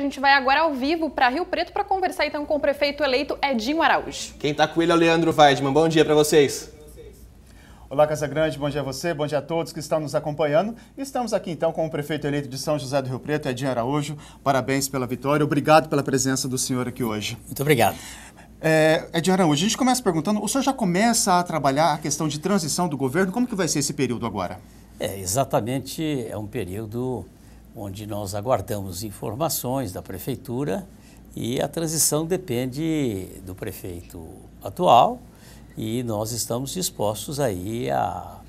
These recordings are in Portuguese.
A gente vai agora ao vivo para Rio Preto para conversar então com o prefeito eleito Edinho Araújo. Quem está com ele é o Leandro Weidman. Bom dia para vocês. Olá, Casa Grande, bom dia a você, bom dia a todos que estão nos acompanhando. Estamos aqui então com o prefeito eleito de São José do Rio Preto, Edinho Araújo. Parabéns pela vitória, obrigado pela presença do senhor aqui hoje. Muito obrigado. É, Edinho Araújo, a gente começa perguntando, o senhor já começa a trabalhar a questão de transição do governo, como que vai ser esse período agora? É, exatamente, é um período onde nós aguardamos informações da prefeitura e a transição depende do prefeito atual e nós estamos dispostos aí a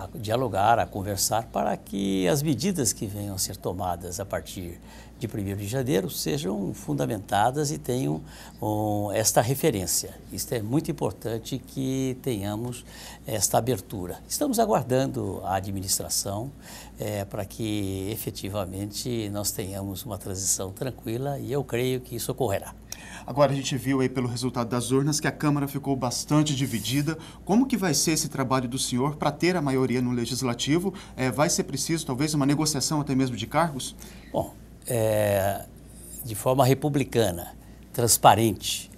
a dialogar, a conversar para que as medidas que venham a ser tomadas a partir de 1 de janeiro sejam fundamentadas e tenham um, esta referência. Isto é muito importante que tenhamos esta abertura. Estamos aguardando a administração é, para que efetivamente nós tenhamos uma transição tranquila e eu creio que isso ocorrerá. Agora a gente viu aí pelo resultado das urnas que a Câmara ficou bastante dividida. Como que vai ser esse trabalho do senhor para ter a maioria no Legislativo? É, vai ser preciso talvez uma negociação até mesmo de cargos? Bom, é, de forma republicana, transparente,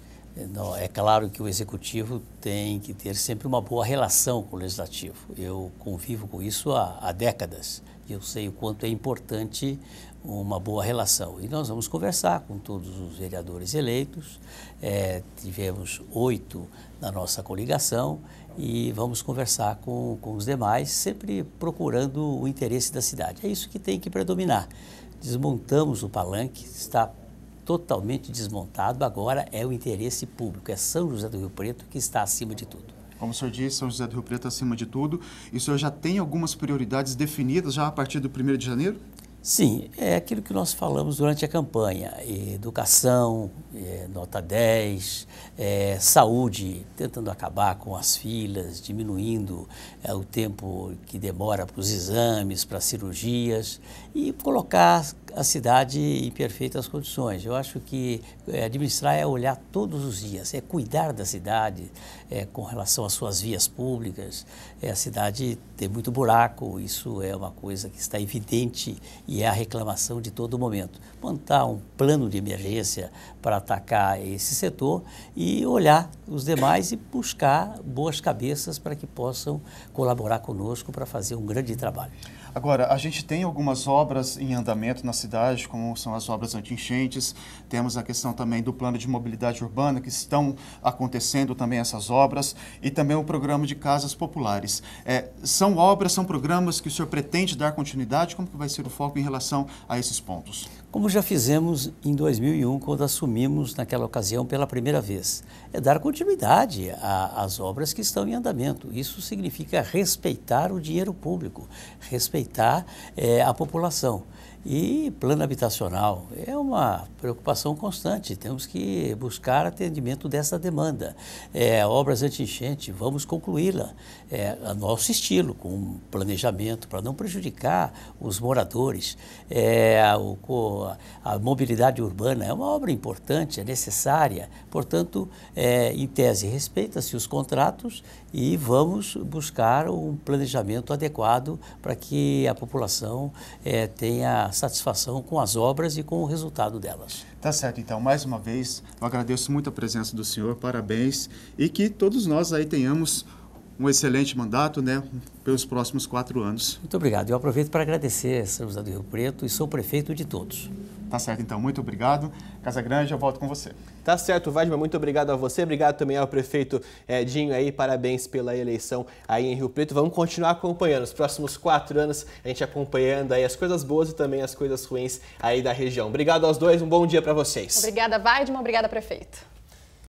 não, é claro que o executivo tem que ter sempre uma boa relação com o legislativo. Eu convivo com isso há, há décadas e eu sei o quanto é importante uma boa relação. E nós vamos conversar com todos os vereadores eleitos. É, tivemos oito na nossa coligação e vamos conversar com, com os demais, sempre procurando o interesse da cidade. É isso que tem que predominar. Desmontamos o palanque, está totalmente desmontado, agora é o interesse público, é São José do Rio Preto que está acima de tudo. Como o senhor disse, São José do Rio Preto acima de tudo. E o senhor já tem algumas prioridades definidas já a partir do 1 de janeiro? Sim, é aquilo que nós falamos durante a campanha: educação, é, nota 10, é, saúde, tentando acabar com as filas, diminuindo é, o tempo que demora para os exames, para as cirurgias e colocar a cidade em perfeitas condições. Eu acho que é, administrar é olhar todos os dias, é cuidar da cidade é, com relação às suas vias públicas. É, a cidade tem muito buraco, isso é uma coisa que está evidente e é a reclamação de todo momento. Montar um plano de emergência para atacar esse setor e olhar os demais e buscar boas cabeças para que possam colaborar conosco para fazer um grande trabalho. Agora, a gente tem algumas obras em andamento na cidade, como são as obras anti-enchentes, temos a questão também do plano de mobilidade urbana, que estão acontecendo também essas obras, e também o programa de casas populares. É, são obras, são programas que o senhor pretende dar continuidade? Como que vai ser o foco em relação a esses pontos? como já fizemos em 2001, quando assumimos naquela ocasião pela primeira vez. É dar continuidade às obras que estão em andamento. Isso significa respeitar o dinheiro público, respeitar é, a população. E plano habitacional é uma preocupação constante. Temos que buscar atendimento dessa demanda. É, obras anti-enchente, vamos concluí-la é, a nosso estilo, com um planejamento para não prejudicar os moradores. É, o, a, a mobilidade urbana, é uma obra importante, é necessária. Portanto, é, em tese, respeita-se os contratos e vamos buscar um planejamento adequado para que a população é, tenha satisfação com as obras e com o resultado delas. Tá certo, então, mais uma vez, eu agradeço muito a presença do senhor, parabéns e que todos nós aí tenhamos um excelente mandato né, pelos próximos quatro anos. Muito obrigado. Eu aproveito para agradecer São José do Rio Preto e sou prefeito de todos. Tá certo, então. Muito obrigado. Casa Grande, eu volto com você. Tá certo, Vadma. Muito obrigado a você. Obrigado também ao prefeito Edinho eh, aí. Parabéns pela eleição aí em Rio Preto. Vamos continuar acompanhando. Os próximos quatro anos, a gente acompanhando aí as coisas boas e também as coisas ruins aí da região. Obrigado aos dois. Um bom dia para vocês. Obrigada, Vadma. Obrigada, prefeito.